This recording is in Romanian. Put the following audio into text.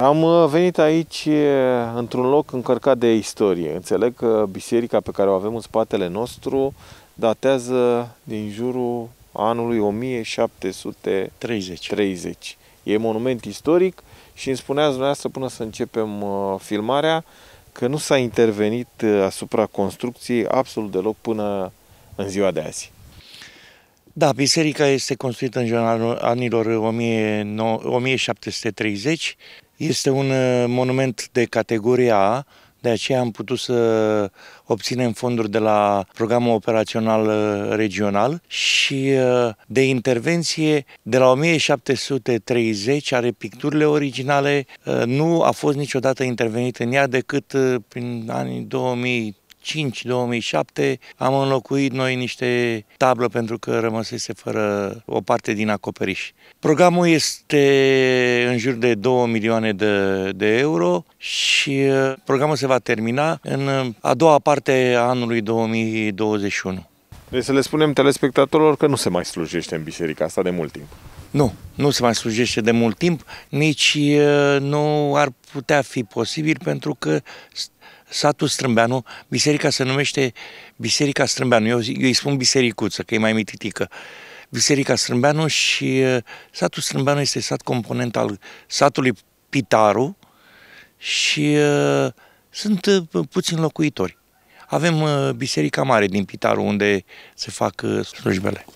Am uh, venit aici într-un loc încărcat de istorie. Înțeleg că biserica pe care o avem în spatele nostru datează din jurul anului 1730. 30. E monument istoric și îmi spuneați dumneavoastră până să începem uh, filmarea că nu s-a intervenit uh, asupra construcției absolut deloc până în ziua de azi. Da, biserica este construită în jurul anilor 1730 este un uh, monument de categoria A, de aceea am putut să obținem fonduri de la programul operațional uh, regional și uh, de intervenție de la 1730 are picturile originale. Nu a fost niciodată intervenit în ea decât prin anii 2000 2007 am înlocuit noi niște tablă pentru că rămăsese fără o parte din acoperiș. Programul este în jur de 2 milioane de, de euro și uh, programul se va termina în uh, a doua parte a anului 2021. Deci să le spunem telespectatorilor că nu se mai slujește în biserica asta de mult timp. Nu, nu se mai slujește de mult timp, nici nu ar putea fi posibil pentru că satul Strâmbeanu, biserica se numește Biserica Strâmbeanu, eu, eu îi spun bisericuță, că e mai mititică. Biserica Strâmbeanu și satul Strâmbeanu este sat component al satului Pitaru și sunt puțin puțini locuitori. Avem Biserica Mare din Pitaru unde se fac slujbele.